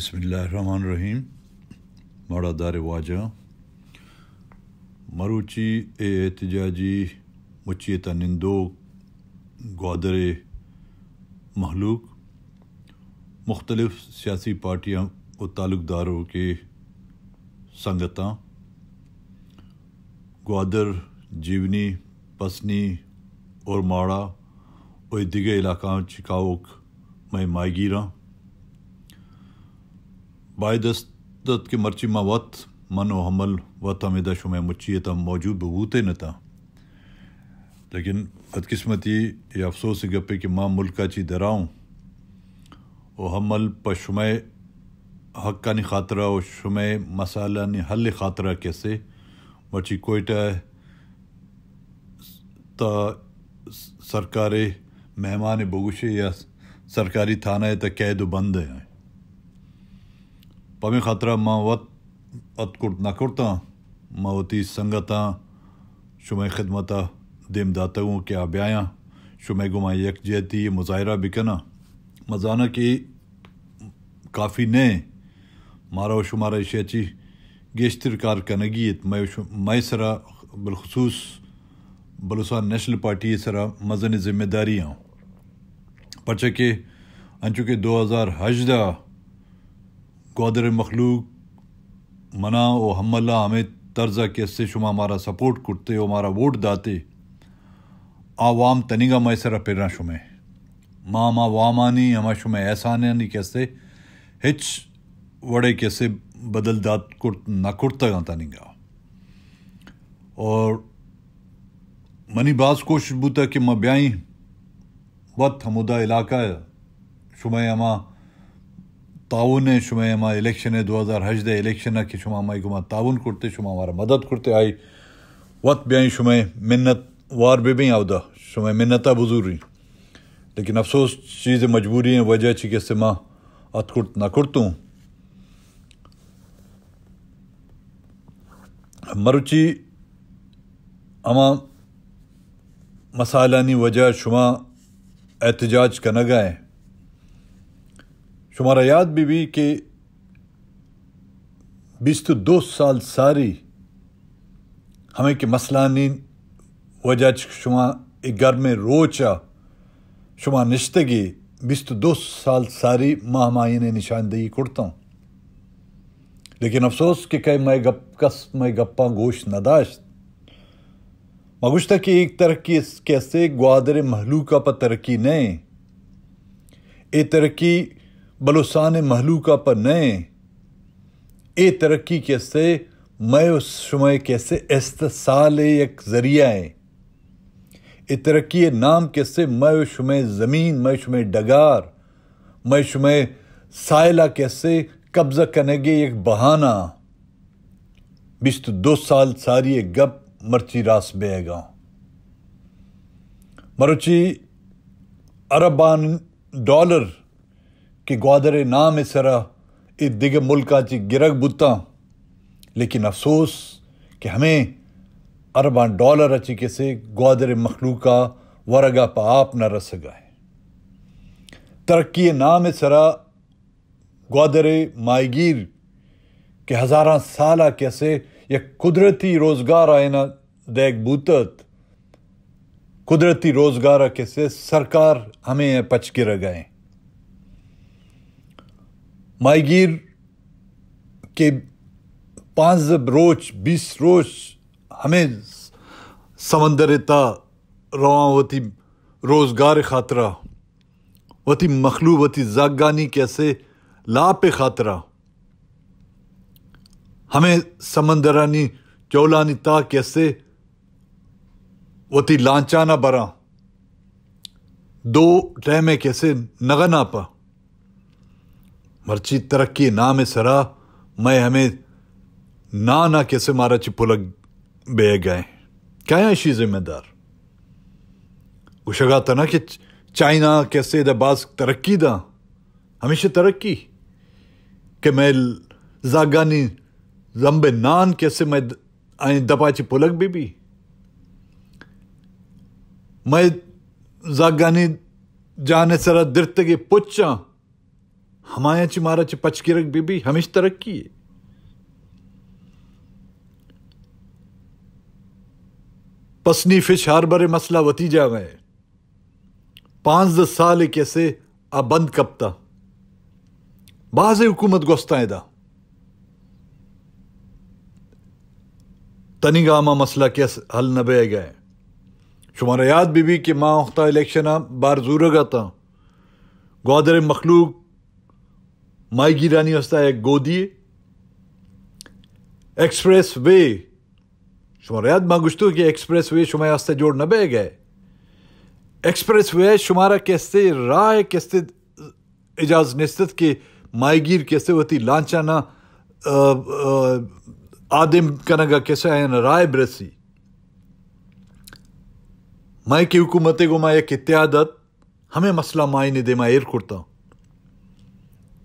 बसमीम माड़ा दार वाजा मरुची ए एहतजाजी मुची तनिंदो ग्वादर महलूक मुख्तलफ़ सियासी पार्टियाँ व ताल्लुकदारों के संगत ग्वादर जीवनी पसनी और माड़ा और दिगे इलाकों चिकाओक में हाँ दस्त के मर्चिमा वत मन व हमल व तमिदा शुम मुचियत मौजूद बबूते नता लेकिन बदकस्मती ये अफसोस गप्पे कि मां मुल्क अची दराऊँ व हमल पशुम हक का नि खातरा व शुम मसाला नि हल खातरा कैसे मची कोयटा ता सरकारे मेहमान बगुशे या सरकारी थाना है तो कैद बंद है Pami khatra ma wat at kurt na kurta ma wati sangata shumay khidmata dem datagun ke abyaya shumay guma yek jeti मुजाहरा बिकना मजाना की काफ़ी ने मारा शुमारा शेची गेश्तर कार कनगीत मैं मैं सरा बिलखसूस बलूसा नेशनल पार्टी सरा मजन ज़िम्मेदारियाँ पर्चे के अंचु के दो हज़ार हजदा गोदर मखलूक मना व हमला हमें तर्जा के से शुमा हमारा सपोर्ट करते हो हमारा वोट दाते आवाम तनिगा मैसरा पेरना शुमे माम आवामानी हमारा शुमे नहीं कैसे हिच वड़े कैसे बदल दात कुर्त ना कुर्ता गा तनिगा और मनी बास कोशिश बूता कि मैं ब्याई वत हमुदा इलाका शुमे हमारा ताउन है शुमे मा इलेक्शन है दो हज़ार 2008 इलेक्शन है ना किस्मा माई गुमा ताउन करते शुमा हमारा मदद करते आई भी आई शुमे मिन्नत वार भी भी आवदा शुमे मिन्नता बुजुर्गी लेकिन अफसोस चीज़ें मजबूरी है वजह ची कैसे माँ अत कुर्त ना कुर्तू मरुची अमा मसालानी वजह शुमा एहतजाज का नगा है याद भी कि बीस तो दो साल सारी हमें कि मसलानी वजह शुमा एक घर में रोचा शुमा निश्तगी तो दो साल सारी माहमाही ने निशानदेही हूँ लेकिन अफसोस कि कई मैं गप कस मैं गप्पा गोश नदाश मगुश्ता कि एक तरक्की कैसे ग्वादर महलूका पर तरक्की नहीं ए तरक्की बलुसान महलूका पर नए ए तरक्की कैसे उस शुमय कैसे इस्तसाल एक है ए तरक्की नाम कैसे उस समय ज़मीन उस समय डगार उस समय सायला कैसे कब्ज़ा करने के एक बहाना बिस्त तो दो साल सारी एक गप मरची रास बेगा मरुची अरबान डॉलर कि ग्वादर नाम इस तरह इस दिग मुल्क गिरग बुता लेकिन अफसोस कि हमें अरबा डॉलर अची कैसे ग्वादर मखलूका वरगा पा आप न रस गए तरक्की नाम इस तरह ग्वादर मायगीर के हज़ारा साल कैसे ये कुदरती रोज़गार ना देख बूतत कुदरती रोज़गार कैसे सरकार हमें पचके रह गए माहगीर के पाँच रोज बीस रोज हमें समंदर ता रवा वती रोज़गार ख़ातरा वती मखलू वती जागानी कैसे लाप ख़ातरा हमें समंदरानी चौलानी ता कैसे वती लांचाना बरा दो टहमे कैसे नगना पा मर्ची तरक्की ना में सरा मैं हमें ना ना कैसे मारा चिपुलग बे गए क्या है शी जिम्मेदार उशगा था ना कि चाइना कैसे दबाज तरक्की दा हमेशा तरक्की के मैं जागानी लंबे नान कैसे मैं आई दपाची पुलक भी भी मैं जागानी जाने सरा दिरते के पुच्छा Hamaya Chimarachi Pachkirak Bibi तरक्की है पसनी फिश बरे मसला वती जा गए पांच दस साल कैसे कब था बाजे हुकूमत दा तनिगामा मसला कैसे हल न बह गए शुमार याद बीबी कि माँ उख्ता इलेक्शन बार जूरगा था ग्वादर मखलूक मायगिराणी एक गोदी एक्सप्रेस वे शुमार याद तो कि एक्सप्रेस वे शुमार आस्ते जोड़ न गए एक्सप्रेस वे शुमारा कैसे राय कैसे इजाज निस्तत के मायगीर कैसे होती लांचाना आदिम कनगा कैसे आयन राय ब्रसी मैं की हुकूमत को मैं एक इत्यादत हमें मसला मायने दे मैं एर कुर्ता हूँ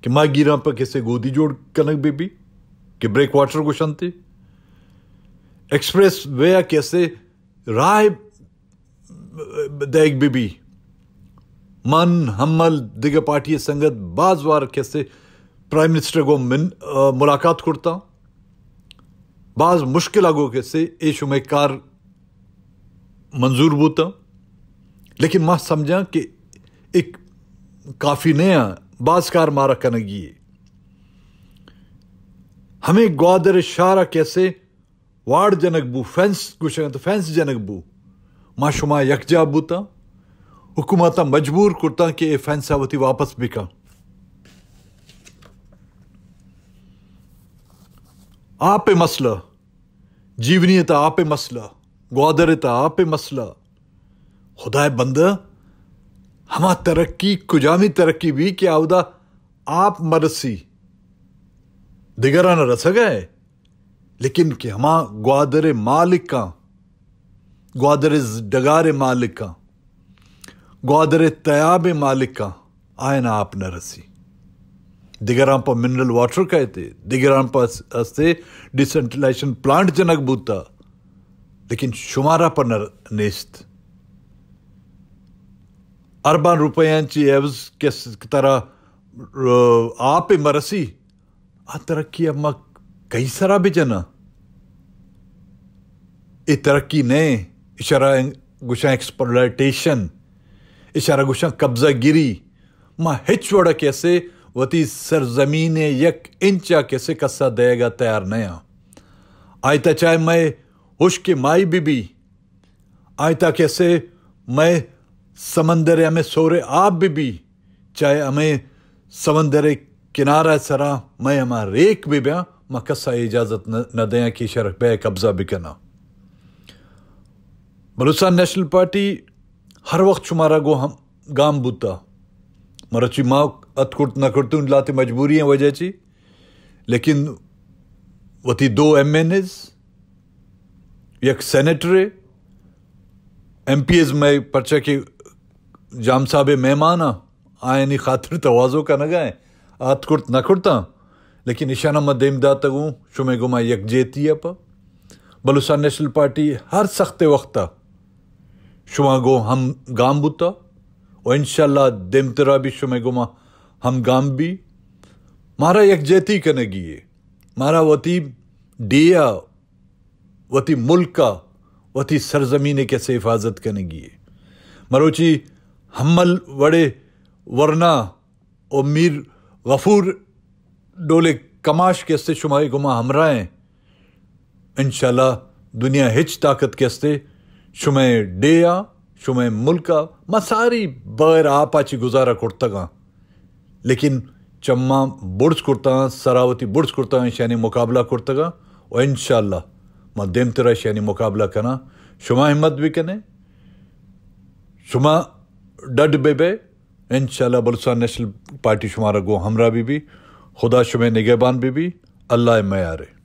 कि पर ਕਿਸੇ गोदी जोड़ कनक ਬੀਬੀ ਕਿ ਬ੍ਰੇਕ ਵਾਟਰ ਕੋ ਸ਼ਾਂਤੀ ਐਕਸਪ੍ਰੈਸ ਵੇ ਆ कैसे राय ਦੇਗ ਬੀਬੀ मन हमल दिग पार्टी संगत बाज वार कैसे प्राइम मिनिस्टर को मिन, आ, मुलाकात करता बाज मुश्किल आगो कैसे ये शुमे कार मंजूर बोता लेकिन मां समझा कि एक काफ़ी नया ग्वादर शारा कैसे वार्ड जनक बू फैंस ಜನಗ್ಬು तो फैंस जनक बू माशुमा यकजा बूता हुकूमत मजबूर कुर्ता कि यह फैंसा वती वापस बिका आपे मसला जीवनी आपे मसला ग्वादर आपे मसला खुदाए बंदा हमा तरक्की कुजामी तरक्की भी क्या उदा आप मरसी दिगरा न रस गए लेकिन कि हमा ग्वादर मालिक का ग्वादर डगारे मालिक का ग्वादर तयाब मालिक का आए ना आप न रसी दिगर पर मिनरल वाटर कहते दिगरां पर डिसेंट्रलाइजेशन प्लांट जनक बूता लेकिन शुमारा पर नेस्त arban rupayanchi evz तरह आप ही मरसी आ तरक्की अम्मा कई सारा बेचना ये तरक्की ने इशारा गुशा एक्सप्लोटेशन इशारा गुशा कब्जा गिरी मां हिचवड़ा कैसे वती सरजमीन यक इंचा कैसे कस्सा देगा तैयार नया आयता चाहे मैं हुश के माई बीबी आयता कैसे मैं समंदर में सोरे आप भी भी चाहे हमें समंदर किनारा सरा मैं हमा रेक भी ब्या मकसा इजाज़त न दें कि शरक बे कब्ज़ा भी करना बलूचिस्तान नेशनल पार्टी हर वक्त शुमारा गो हम गाम बूता मरची माँ अत कुर्त न कुर्त लाते मजबूरी है वजह ची लेकिन वती दो एम एन एज एक सेनेटरे एम पी एज में पर्चा की जाम साहब मेहमान आए नहीं ख़ातिर तोज़ो का नगाए आत कुर्त न कुर्ता लेकिन निशाना मद इमदा तगूँ शुमे गुमा यकजेती अप बलूसान नेशनल पार्टी हर सख्त वक्ता शुमा गो हम गाम बुता और इनशाला देमतरा भी शुमे गुमा हम गाम भी मारा यकजेती कने गिए मारा वती डिया वती मुल्क का वती सरजमीने कैसे हिफाजत करने गिए मरोची हम्मल वड़े वरना और मीर गफूर डोले कमाश के हस्ते शुमाही गुमा हमराएँ इन दुनिया हिच ताकत के हस्ते शुमे आ शुमे मुल्का मैं सारी बगैर आपाची गुजारा कुर्तगा लेकिन चम्मा बुर्ज कुर्ता सरावती बुर्ज कुर्ता शानी मुकाबला कुर्तगा और इन मां देम तेरा शैन मुकाबला कना शुमा हिम्मत भी कने शुमा डड बेबे इन बलुस्तान नेशनल पार्टी शुमारा गो हमरा बीबी खुदा शुमे निगेबान बीबी अल्लाह मैारे